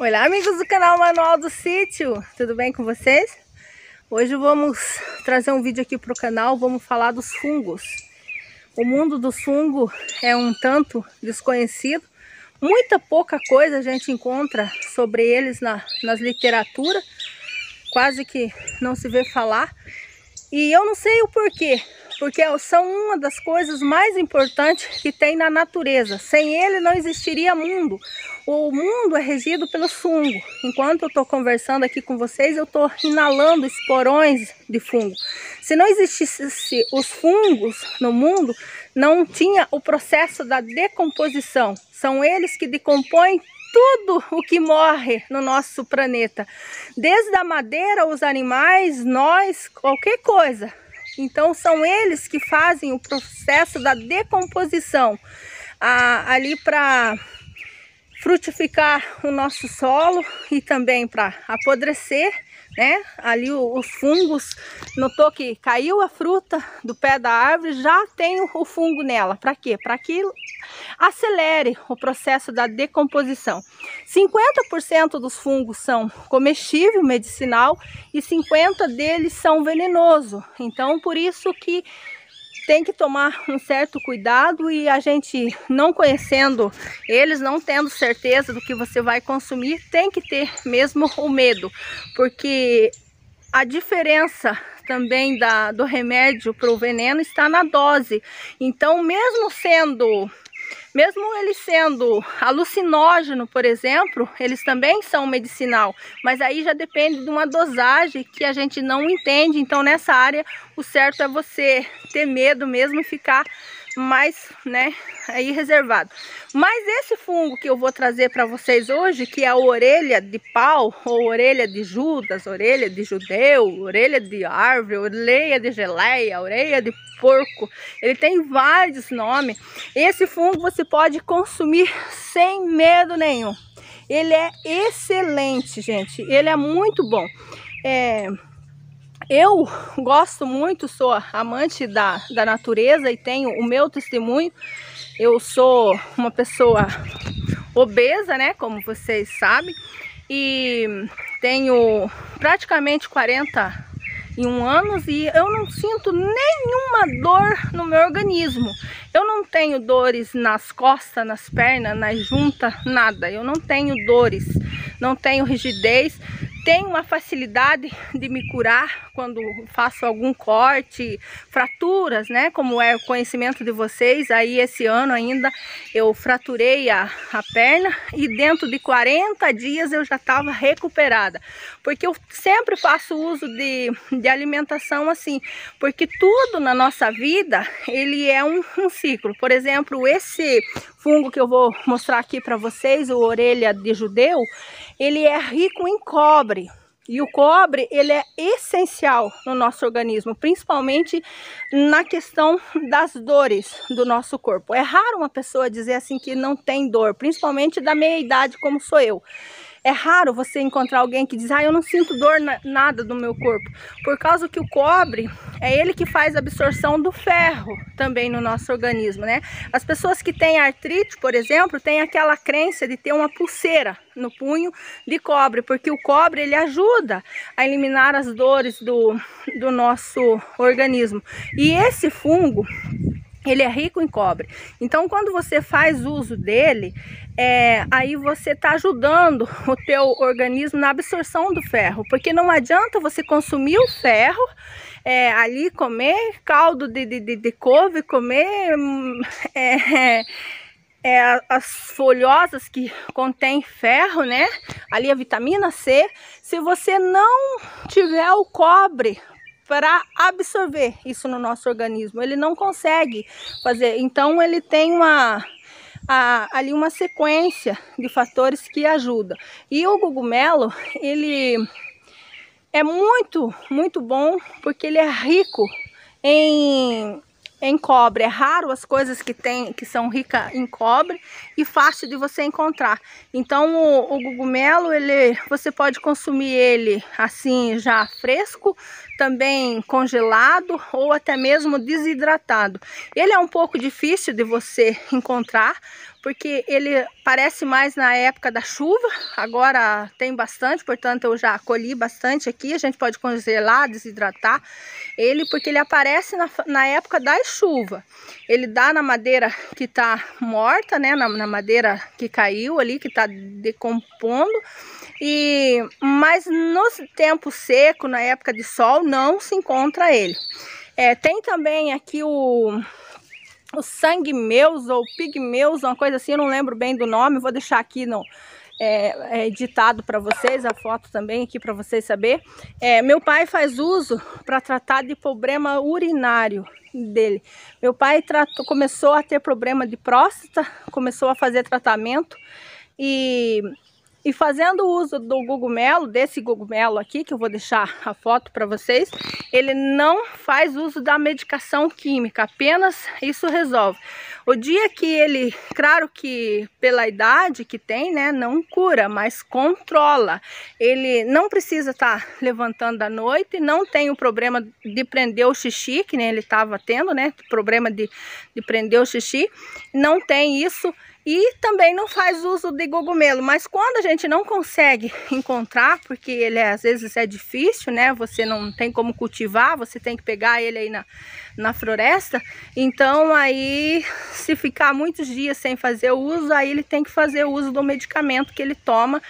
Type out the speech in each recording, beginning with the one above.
Olá amigos do canal Manual do Sítio, tudo bem com vocês? Hoje vamos trazer um vídeo aqui para o canal, vamos falar dos fungos. O mundo do fungo é um tanto desconhecido, muita pouca coisa a gente encontra sobre eles na, nas literatura, quase que não se vê falar. E eu não sei o porquê, porque são uma das coisas mais importantes que tem na natureza. Sem ele não existiria mundo. O mundo é regido pelo fungo. Enquanto eu estou conversando aqui com vocês, eu estou inalando esporões de fungo. Se não existisse os fungos no mundo, não tinha o processo da decomposição. São eles que decompõem tudo o que morre no nosso planeta. Desde a madeira, os animais, nós, qualquer coisa. Então são eles que fazem o processo da decomposição a, ali para frutificar o nosso solo e também para apodrecer né? Ali os fungos, notou que caiu a fruta do pé da árvore, já tem o fungo nela. Para quê? Para que acelere o processo da decomposição. 50% dos fungos são comestível, medicinal, e 50% deles são venenoso. Então, por isso que tem que tomar um certo cuidado e a gente não conhecendo eles, não tendo certeza do que você vai consumir, tem que ter mesmo o medo, porque a diferença também da, do remédio para o veneno está na dose. Então, mesmo sendo mesmo ele sendo alucinógeno, por exemplo, eles também são medicinal, mas aí já depende de uma dosagem que a gente não entende. Então, nessa área, o certo é você ter medo mesmo e ficar mais, né, aí reservado. Mas esse fungo que eu vou trazer para vocês hoje, que é a orelha de pau, ou orelha de Judas, orelha de judeu, orelha de árvore, orelha de geleia, orelha de porco, ele tem vários nomes. Esse fungo você você pode consumir sem medo nenhum. Ele é excelente, gente. Ele é muito bom. É, eu gosto muito, sou amante da, da natureza e tenho o meu testemunho. Eu sou uma pessoa obesa, né? Como vocês sabem. E tenho praticamente 40 e um anos e eu não sinto nenhuma dor no meu organismo. Eu não tenho dores nas costas, nas pernas, na junta, nada. Eu não tenho dores, não tenho rigidez, tenho uma facilidade de me curar quando faço algum corte, fraturas, né? Como é o conhecimento de vocês, aí esse ano ainda eu fraturei a, a perna e dentro de 40 dias eu já estava recuperada. Porque eu sempre faço uso de, de alimentação assim, porque tudo na nossa vida, ele é um, um ciclo. Por exemplo, esse fungo que eu vou mostrar aqui para vocês, o orelha de judeu, ele é rico em cobre cobre. E o cobre, ele é essencial no nosso organismo, principalmente na questão das dores do nosso corpo. É raro uma pessoa dizer assim que não tem dor, principalmente da meia idade como sou eu. É raro você encontrar alguém que diz, ah, eu não sinto dor na, nada do meu corpo. Por causa que o cobre, é ele que faz a absorção do ferro também no nosso organismo, né? As pessoas que têm artrite, por exemplo, têm aquela crença de ter uma pulseira no punho de cobre, porque o cobre ele ajuda a eliminar as dores do, do nosso organismo. E esse fungo, ele é rico em cobre. Então, quando você faz uso dele, é, aí você está ajudando o teu organismo na absorção do ferro, porque não adianta você consumir o ferro é, ali comer caldo de, de, de, de couve, comer é, é, as folhosas que contém ferro, né? Ali a vitamina C. Se você não tiver o cobre para absorver isso no nosso organismo. Ele não consegue fazer. Então ele tem uma a, ali uma sequência de fatores que ajuda. E o cogumelo, ele é muito, muito bom porque ele é rico em em cobre. É raro as coisas que tem que são ricas em cobre e fácil de você encontrar. Então o, o cogumelo, ele você pode consumir ele assim já fresco, também congelado ou até mesmo desidratado. Ele é um pouco difícil de você encontrar, porque ele parece mais na época da chuva, agora tem bastante, portanto eu já colhi bastante aqui, a gente pode congelar, desidratar ele, porque ele aparece na, na época da chuva. Ele dá na madeira que está morta, né, na, na madeira que caiu ali, que está decompondo, e, mas no tempo seco, na época de sol, não se encontra ele. É, tem também aqui o, o sangue meus ou pigmeus, uma coisa assim, eu não lembro bem do nome, vou deixar aqui no, é, é editado para vocês, a foto também aqui para vocês saber. É, meu pai faz uso para tratar de problema urinário dele. Meu pai tratou, começou a ter problema de próstata, começou a fazer tratamento e e fazendo uso do cogumelo, desse cogumelo aqui, que eu vou deixar a foto para vocês, ele não faz uso da medicação química, apenas isso resolve. O dia que ele, claro que pela idade que tem, né, não cura, mas controla. Ele não precisa estar tá levantando à noite, não tem o problema de prender o xixi, que nem ele estava tendo, né, problema de, de prender o xixi, não tem isso e também não faz uso de cogumelo, mas quando a gente não consegue encontrar, porque ele é, às vezes é difícil, né? Você não tem como cultivar, você tem que pegar ele aí na, na floresta. Então aí, se ficar muitos dias sem fazer o uso, aí ele tem que fazer o uso do medicamento que ele toma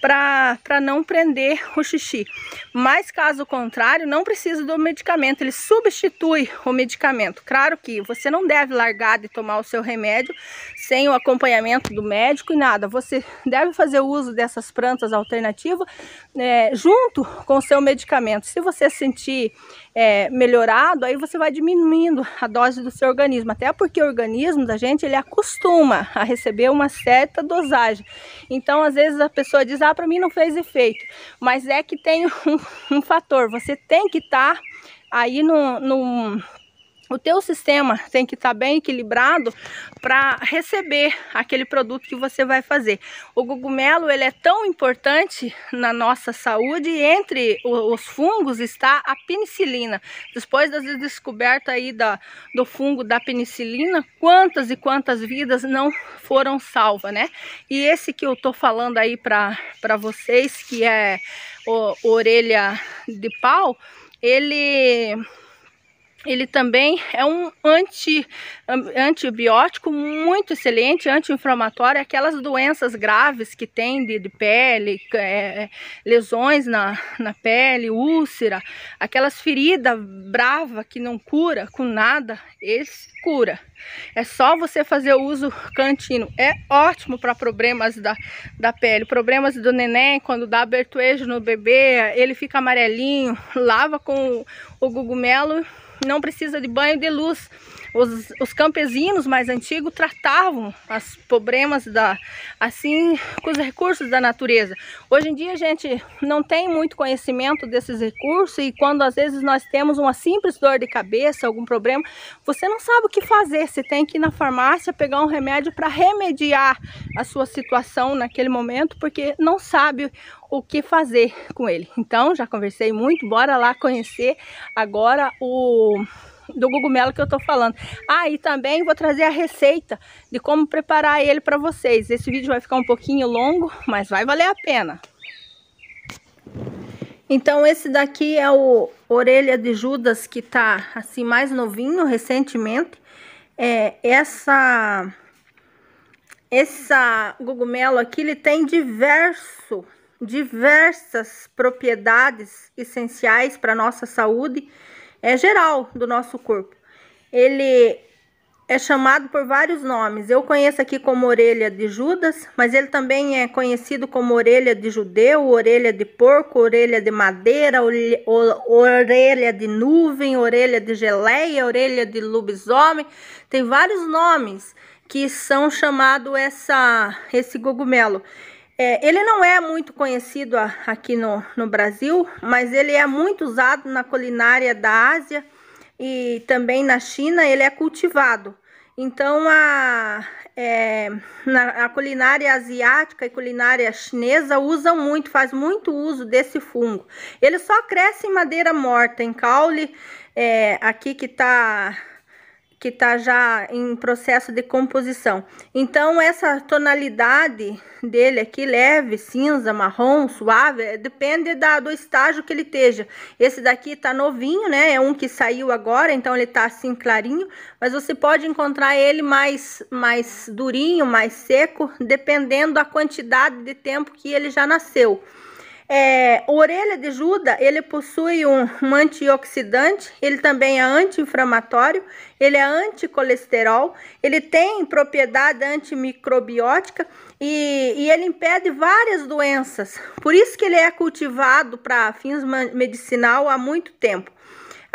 para não prender o xixi. Mas caso contrário, não precisa do medicamento, ele substitui o medicamento. Claro que você não deve largar de tomar o seu remédio sem o acompanhamento do médico e nada. Você deve fazer uso dessas plantas alternativas é, junto com o seu medicamento. Se você sentir é, melhorado, aí você vai diminuindo a dose do seu organismo, até porque o organismo da gente, ele acostuma a receber uma certa dosagem. Então, às vezes a pessoa diz, ah, para mim não fez efeito, mas é que tem um, um fator, você tem que estar tá aí no, no o teu sistema tem que estar tá bem equilibrado para receber aquele produto que você vai fazer. O cogumelo ele é tão importante na nossa saúde e entre os fungos está a penicilina. Depois da descoberta aí da, do fungo da penicilina, quantas e quantas vidas não foram salvas, né? E esse que eu tô falando aí para vocês, que é o, orelha de pau, ele ele também é um anti, antibiótico muito excelente, anti-inflamatório, é aquelas doenças graves que tem de, de pele, é, é, lesões na, na pele, úlcera, aquelas feridas brava que não cura com nada, esse cura. É só você fazer o uso cantino. É ótimo para problemas da, da pele, problemas do neném, quando dá abertuejo no bebê, ele fica amarelinho, lava com o, o cogumelo não precisa de banho de luz os, os campesinos mais antigos tratavam os problemas da, assim com os recursos da natureza. Hoje em dia a gente não tem muito conhecimento desses recursos e quando às vezes nós temos uma simples dor de cabeça, algum problema, você não sabe o que fazer. Você tem que ir na farmácia pegar um remédio para remediar a sua situação naquele momento, porque não sabe o que fazer com ele. Então já conversei muito, bora lá conhecer agora o do cogumelo que eu tô falando. Ah, e também vou trazer a receita de como preparar ele para vocês. Esse vídeo vai ficar um pouquinho longo, mas vai valer a pena. Então esse daqui é o orelha de Judas que tá assim mais novinho recentemente. É, essa essa cogumelo aqui ele tem diverso diversas propriedades essenciais para nossa saúde é geral do nosso corpo. Ele é chamado por vários nomes. Eu conheço aqui como orelha de Judas, mas ele também é conhecido como orelha de judeu, orelha de porco, orelha de madeira, orelha de nuvem, orelha de geleia, orelha de lobisomem. Tem vários nomes que são chamado essa esse cogumelo. É, ele não é muito conhecido aqui no, no Brasil, mas ele é muito usado na culinária da Ásia e também na China ele é cultivado. Então, a, é, na, a culinária asiática e culinária chinesa usam muito, faz muito uso desse fungo. Ele só cresce em madeira morta, em caule, é, aqui que está que está já em processo de composição. Então, essa tonalidade dele aqui, leve, cinza, marrom, suave, é, depende da, do estágio que ele esteja. Esse daqui está novinho, né? É um que saiu agora, então ele está assim clarinho. Mas você pode encontrar ele mais, mais durinho, mais seco, dependendo da quantidade de tempo que ele já nasceu. É, orelha de Juda, ele possui um, um antioxidante, ele também é anti-inflamatório, ele é anticolesterol, ele tem propriedade antimicrobiótica e, e ele impede várias doenças. Por isso que ele é cultivado para fins medicinal há muito tempo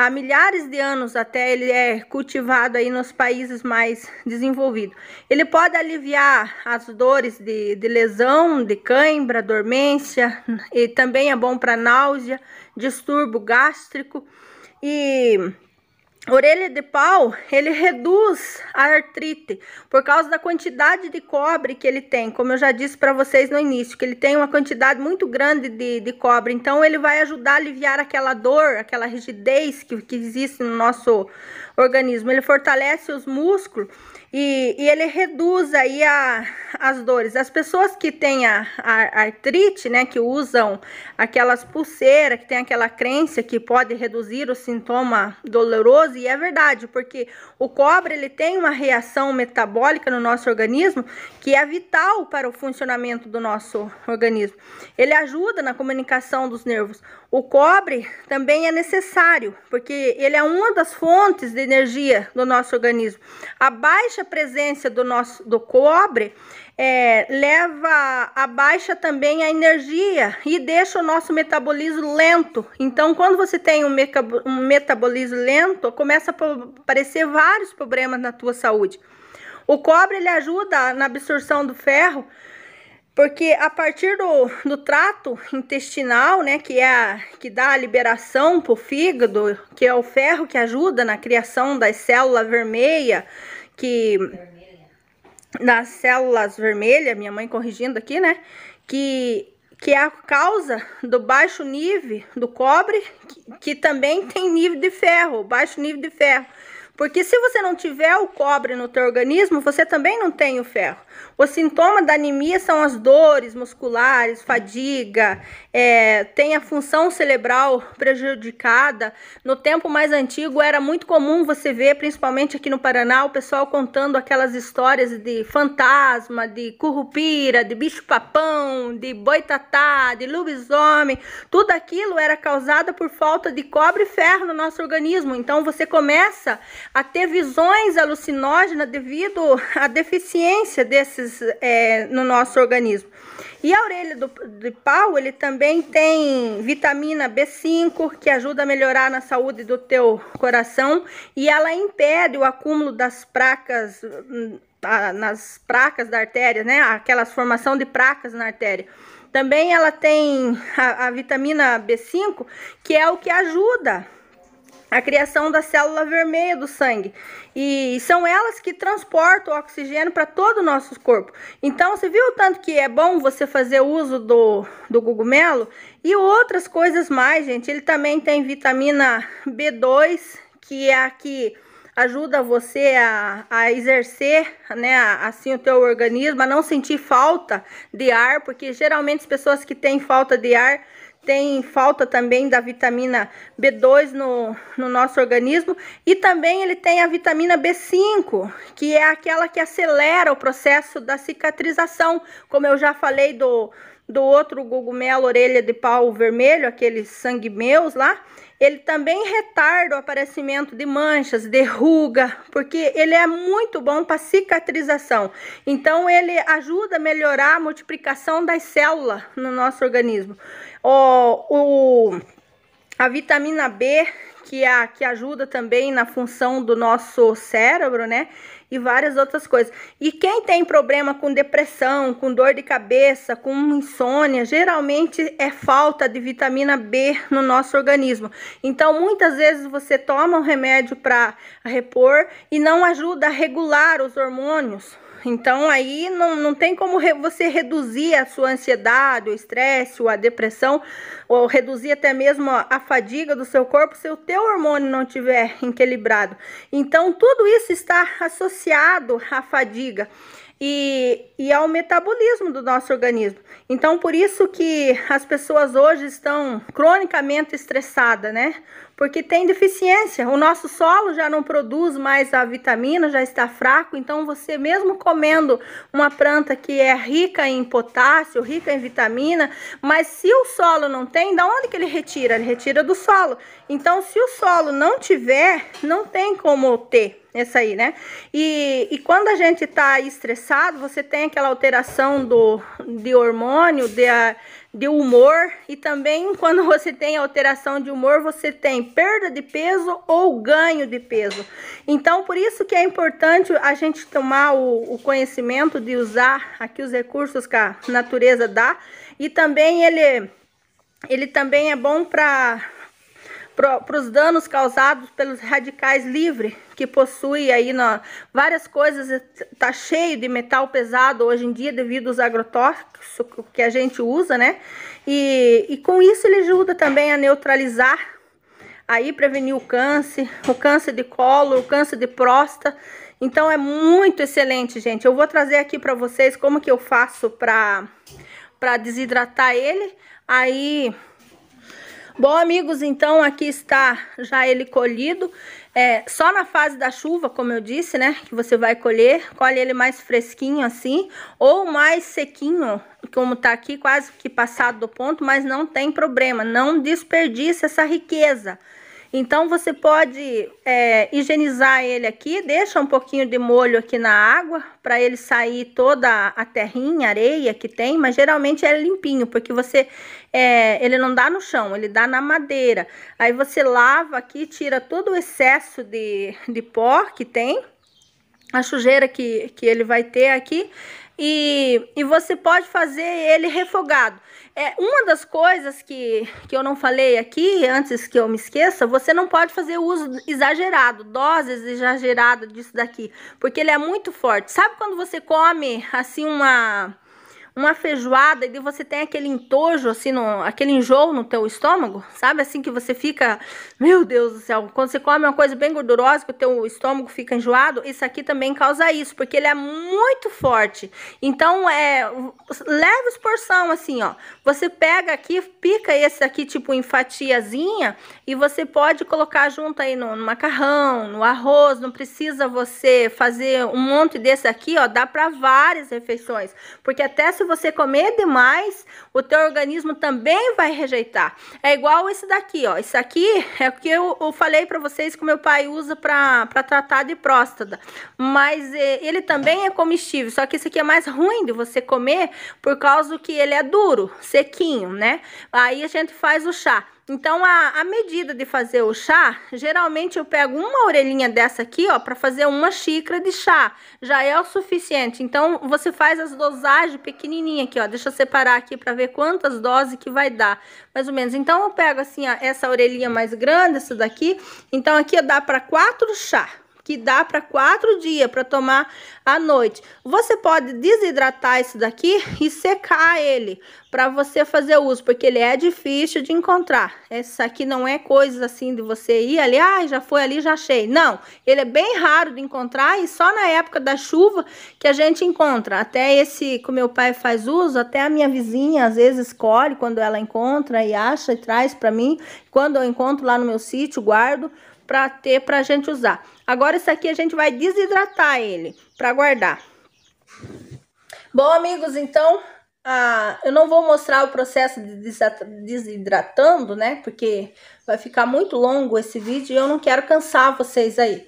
há milhares de anos até ele é cultivado aí nos países mais desenvolvidos. Ele pode aliviar as dores de, de lesão, de cãibra, dormência, e também é bom para náusea, distúrbio gástrico e Orelha de pau, ele reduz a artrite por causa da quantidade de cobre que ele tem. Como eu já disse para vocês no início, que ele tem uma quantidade muito grande de, de cobre. Então, ele vai ajudar a aliviar aquela dor, aquela rigidez que, que existe no nosso organismo. Ele fortalece os músculos e, e ele reduz aí a, as dores. As pessoas que têm a, a, artrite, né, que usam aquelas pulseiras, que tem aquela crença que pode reduzir o sintoma doloroso, e é verdade, porque o cobre ele tem uma reação metabólica no nosso organismo que é vital para o funcionamento do nosso organismo. Ele ajuda na comunicação dos nervos. O cobre também é necessário, porque ele é uma das fontes de energia do nosso organismo. A baixa presença do nosso do cobre é, leva a baixa também a energia e deixa o nosso metabolismo lento. Então, quando você tem um, meca, um metabolismo lento, começa a aparecer vários problemas na tua saúde. O cobre ele ajuda na absorção do ferro, porque a partir do, do trato intestinal, né, que é a, que dá a liberação para o fígado, que é o ferro que ajuda na criação das células vermelhas, que das células vermelhas, minha mãe corrigindo aqui, né? Que, que é a causa do baixo nível do cobre, que, que também tem nível de ferro, baixo nível de ferro. Porque se você não tiver o cobre no teu organismo, você também não tem o ferro. Os sintomas da anemia são as dores musculares, fadiga, é, tem a função cerebral prejudicada. No tempo mais antigo era muito comum você ver, principalmente aqui no Paraná, o pessoal contando aquelas histórias de fantasma, de currupira, de bicho-papão, de boitatá, de lobisomem. Tudo aquilo era causado por falta de cobre e ferro no nosso organismo. Então você começa a ter visões alucinógenas devido à deficiência desses é, no nosso organismo. E a orelha do, de pau, ele também tem vitamina B5, que ajuda a melhorar na saúde do teu coração, e ela impede o acúmulo das placas hum, nas placas da artéria, né? Aquelas formação de placas na artéria. Também ela tem a, a vitamina B5, que é o que ajuda a criação da célula vermelha do sangue. E são elas que transportam o oxigênio para todo o nosso corpo. Então, você viu o tanto que é bom você fazer uso do, do cogumelo? E outras coisas mais, gente. Ele também tem vitamina B2, que é a que ajuda você a, a exercer, né, assim o teu organismo, a não sentir falta de ar, porque geralmente as pessoas que têm falta de ar tem falta também da vitamina B2 no, no nosso organismo e também ele tem a vitamina B5, que é aquela que acelera o processo da cicatrização, como eu já falei do do outro cogumelo orelha de pau vermelho, aqueles sangue meus lá, ele também retarda o aparecimento de manchas, de ruga, porque ele é muito bom para cicatrização. Então ele ajuda a melhorar a multiplicação das células no nosso organismo. O, o a vitamina B que, é que ajuda também na função do nosso cérebro, né? e várias outras coisas. E quem tem problema com depressão, com dor de cabeça, com insônia, geralmente é falta de vitamina B no nosso organismo. Então, muitas vezes você toma um remédio para repor e não ajuda a regular os hormônios então aí não, não tem como re você reduzir a sua ansiedade, o estresse, ou a depressão, ou reduzir até mesmo a, a fadiga do seu corpo se o teu hormônio não estiver equilibrado. Então tudo isso está associado à fadiga e, e ao é metabolismo do nosso organismo. Então, por isso que as pessoas hoje estão cronicamente estressadas, né? Porque tem deficiência. O nosso solo já não produz mais a vitamina, já está fraco. Então, você mesmo comendo uma planta que é rica em potássio, rica em vitamina, mas se o solo não tem, da onde que ele retira? Ele retira do solo. Então, se o solo não tiver, não tem como ter. Essa aí, né? E, e quando a gente tá estressado, você tem aquela alteração do, de hormônio, de, ah, de humor, e também quando você tem alteração de humor, você tem perda de peso ou ganho de peso. Então, por isso que é importante a gente tomar o, o conhecimento de usar aqui os recursos que a natureza dá, e também ele, ele também é bom para para os danos causados pelos radicais livres, que possui aí na, várias coisas, é, tá cheio de metal pesado hoje em dia devido aos agrotóxicos que a gente usa, né? E, e com isso ele ajuda também a neutralizar, aí prevenir o câncer, o câncer de colo, o câncer de próstata. Então é muito excelente, gente. Eu vou trazer aqui para vocês como que eu faço para para desidratar ele. Aí Bom, amigos, então aqui está já ele colhido. É, só na fase da chuva, como eu disse, né, que você vai colher. Colhe ele mais fresquinho assim, ou mais sequinho, como tá aqui, quase que passado do ponto, mas não tem problema. Não desperdice essa riqueza. Então, você pode é, higienizar ele aqui, deixa um pouquinho de molho aqui na água, para ele sair toda a terrinha, areia que tem, mas geralmente é limpinho, porque você, é, ele não dá no chão, ele dá na madeira. Aí você lava aqui, tira todo o excesso de, de pó que tem, a sujeira que, que ele vai ter aqui, e, e você pode fazer ele refogado. É, uma das coisas que, que eu não falei aqui, antes que eu me esqueça, você não pode fazer uso exagerado, doses exageradas disso daqui, porque ele é muito forte. Sabe quando você come assim uma uma feijoada e você tem aquele entojo, assim, no, aquele enjoo no teu estômago, sabe? Assim que você fica, meu Deus do céu, quando você come uma coisa bem gordurosa, que o teu estômago fica enjoado, isso aqui também causa isso, porque ele é muito forte. Então, é, leve porção, assim, ó. Você pega aqui, pica esse aqui, tipo, em fatiazinha, e você pode colocar junto aí no, no macarrão, no arroz, não precisa você fazer um monte desse aqui, ó, dá para várias refeições, porque até se se você comer demais, o teu organismo também vai rejeitar. É igual esse daqui, ó. Esse aqui é o que eu, eu falei para vocês que meu pai usa para tratar de próstata. Mas é, ele também é comestível, só que esse aqui é mais ruim de você comer por causa que ele é duro, sequinho, né? Aí a gente faz o chá. Então, a, a medida de fazer o chá, geralmente eu pego uma orelhinha dessa aqui, ó, para fazer uma xícara de chá. Já é o suficiente. Então, você faz as dosagens pequenininha aqui, ó. Deixa eu separar aqui para ver quantas doses que vai dar, mais ou menos. Então, eu pego assim, ó, essa orelhinha mais grande, essa daqui. Então, aqui dá para quatro chá que dá para quatro dias para tomar à noite. Você pode desidratar esse daqui e secar ele para você fazer uso, porque ele é difícil de encontrar. Essa aqui não é coisa assim de você ir ali, ah, já foi ali, já achei. Não, ele é bem raro de encontrar e só na época da chuva que a gente encontra. Até esse que meu pai faz uso, até a minha vizinha às vezes escolhe quando ela encontra e acha e traz para mim. Quando eu encontro lá no meu sítio, guardo para ter para a gente usar. Agora isso aqui a gente vai desidratar ele para guardar. Bom, amigos, então ah, eu não vou mostrar o processo de desidratando, né? Porque vai ficar muito longo esse vídeo e eu não quero cansar vocês aí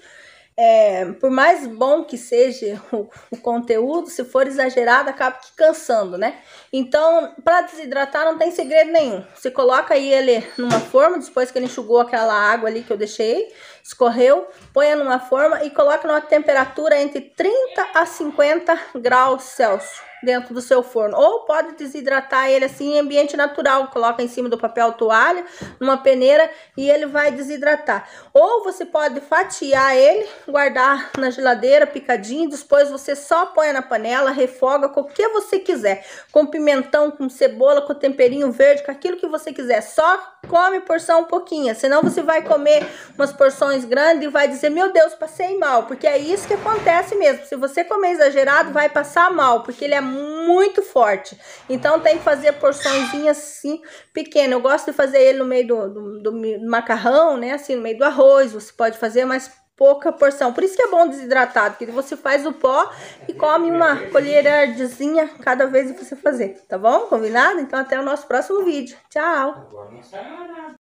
é, por mais bom que seja o, o, conteúdo, se for exagerado, acaba que cansando, né? Então, para desidratar não tem segredo nenhum. Você coloca aí ele numa forma, depois que ele enxugou aquela água ali que eu deixei, escorreu, põe numa forma e coloca numa temperatura entre 30 a 50 graus Celsius dentro do seu forno. Ou pode desidratar ele assim em ambiente natural, coloca em cima do papel toalha, numa peneira e ele vai desidratar. Ou você pode fatiar ele, guardar na geladeira picadinho, depois você só põe na panela, refoga com o que você quiser, com pimentão, com cebola, com temperinho verde, com aquilo que você quiser. Só come porção pouquinha, senão você vai comer umas porções grandes e vai dizer: "Meu Deus, passei mal", porque é isso que acontece mesmo. Se você comer exagerado, vai passar mal, porque ele é muito forte. Então tem que fazer porçõezinhas assim, pequena. Eu gosto de fazer ele no meio do, do, do macarrão, né? Assim, no meio do arroz, você pode fazer, mas pouca porção. Por isso que é bom desidratado, que você faz o pó e come uma colherardinha cada vez que você fazer, tá bom? Combinado? Então até o nosso próximo vídeo. Tchau!